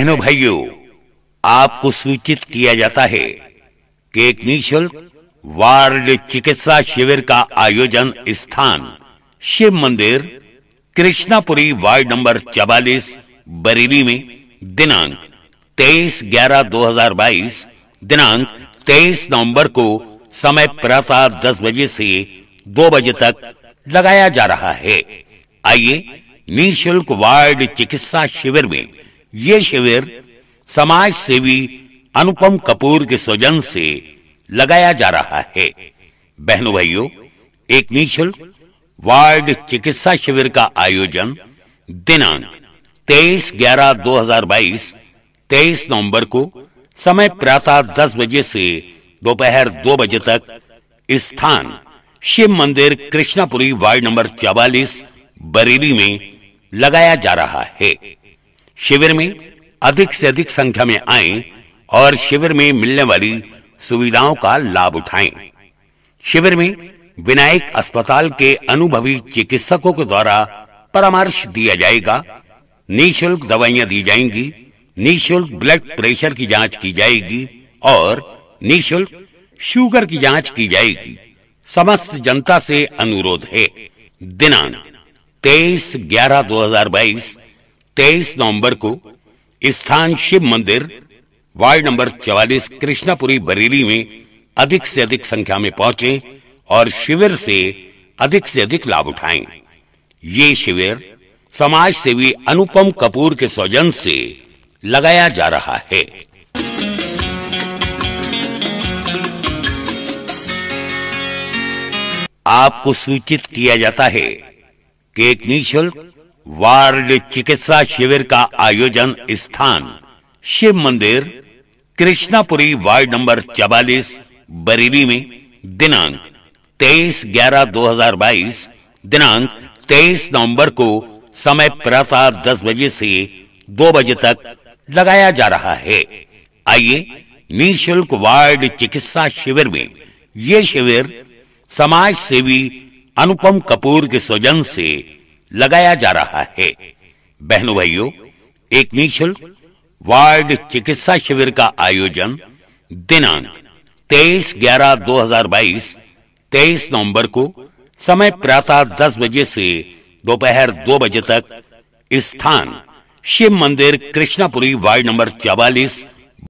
बहनों भाइयों आपको सूचित किया जाता है कि एक निःशुल्क वार्ड चिकित्सा शिविर का आयोजन स्थान शिव मंदिर कृष्णापुरी वार्ड नंबर चवालीस बरेली में दिनांक 23 ग्यारह 2022 दिनांक 23 नवंबर को समय प्रातः 10 बजे से 2 बजे तक लगाया जा रहा है आइए निःशुल्क वार्ड चिकित्सा शिविर में ये शिविर समाज सेवी अनुपम कपूर के स्वजन से लगाया जा रहा है बहनों भाइयों एक निःशुल्क वार्ड चिकित्सा शिविर का आयोजन दिनांक 23 ग्यारह 2022 23 नवंबर को समय प्रातः 10 बजे से दोपहर 2 बजे तक स्थान शिव मंदिर कृष्णापुरी वार्ड नंबर 44 बरेली में लगाया जा रहा है शिविर में अधिक से अधिक संख्या में आएं और शिविर में मिलने वाली सुविधाओं का लाभ उठाएं। शिविर में विनायक अस्पताल के अनुभवी चिकित्सकों के द्वारा परामर्श दिया जाएगा निशुल्क दवाइयां दी जाएंगी निशुल्क ब्लड प्रेशर की जांच की जाएगी और निशुल्क शुगर की जांच की जाएगी समस्त जनता से अनुरोध है दिनांक तेईस ग्यारह दो हजार बाईस 23 नवंबर को स्थान शिव मंदिर वार्ड नंबर 44 कृष्णापुरी बरेली में अधिक से अधिक संख्या में पहुंचे और शिविर से अधिक से अधिक लाभ उठाएं। ये शिविर समाज सेवी अनुपम कपूर के सौजन से लगाया जा रहा है आपको सूचित किया जाता है कि एक निःशुल्क वार्ड चिकित्सा शिविर का आयोजन स्थान शिव मंदिर कृष्णापुरी वार्ड नंबर चवालीस बरेली में दिनांक 23 ग्यारह 2022 दिनांक 23 नवंबर को समय प्रातः 10 बजे से 2 बजे तक लगाया जा रहा है आइए निशुल्क वार्ड चिकित्सा शिविर में ये शिविर समाज सेवी अनुपम कपूर के स्वजन से लगाया जा रहा है बहनों भाइयों एक निःशुल्क वार्ड चिकित्सा शिविर का आयोजन दिनांक 23 ग्यारह 2022 23 नवंबर को समय प्रातः 10 बजे से दोपहर 2 दो बजे तक स्थान शिव मंदिर कृष्णापुरी वार्ड नंबर चौवालीस